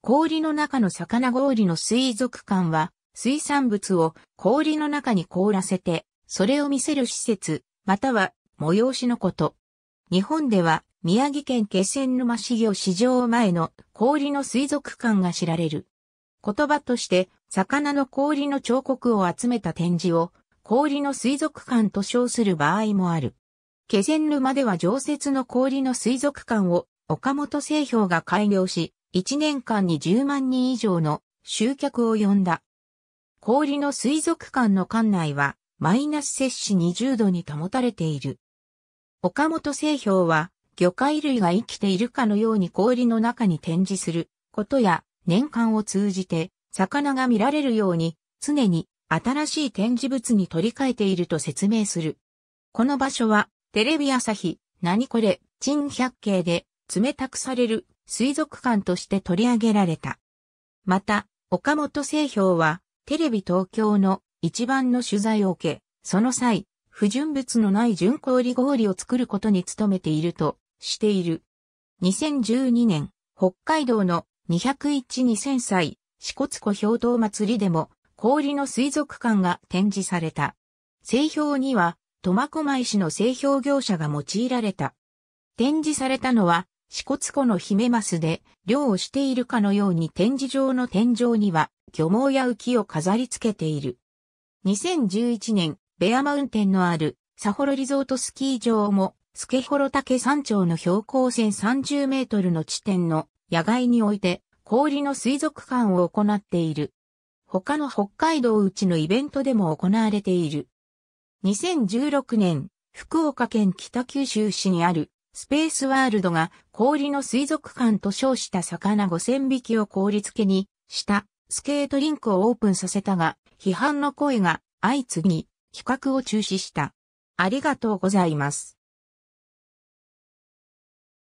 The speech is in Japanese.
氷の中の魚氷の水族館は、水産物を氷の中に凍らせて、それを見せる施設、または催しのこと。日本では、宮城県気仙沼市業市場前の氷の水族館が知られる。言葉として、魚の氷の彫刻を集めた展示を、氷の水族館と称する場合もある。気仙沼では常設の氷の水族館を岡本製氷が開業し、1年間に10万人以上の集客を呼んだ。氷の水族館の館内はマイナス摂氏20度に保たれている。岡本製氷は魚介類が生きているかのように氷の中に展示することや年間を通じて魚が見られるように常に新しい展示物に取り替えていると説明する。この場所はテレビ朝日、何これ、珍百景で冷たくされる水族館として取り上げられた。また、岡本製氷は、テレビ東京の一番の取材を受け、その際、不純物のない純氷氷を作ることに努めているとしている。2012年、北海道の2012000歳、四骨湖氷島祭りでも、氷の水族館が展示された。製氷には、苫小牧市の製氷業者が用いられた。展示されたのは、四骨湖のヒメマスで漁をしているかのように展示場の天井には漁網や浮きを飾り付けている。2011年、ベアマウンテンのあるサホロリゾートスキー場もスケホロケ山頂の標高1030メートルの地点の野外において氷の水族館を行っている。他の北海道うちのイベントでも行われている。2016年、福岡県北九州市にあるスペースワールドが氷の水族館と称した魚5000匹を氷付けにしたスケートリンクをオープンさせたが、批判の声が相次ぎ、企画を中止した。ありがとうございます。